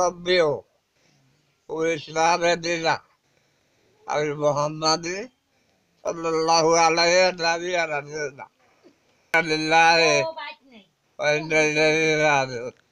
ربيه والإسلام دينا محمد صلى الله عليه نبينا دينا لله وإن الذين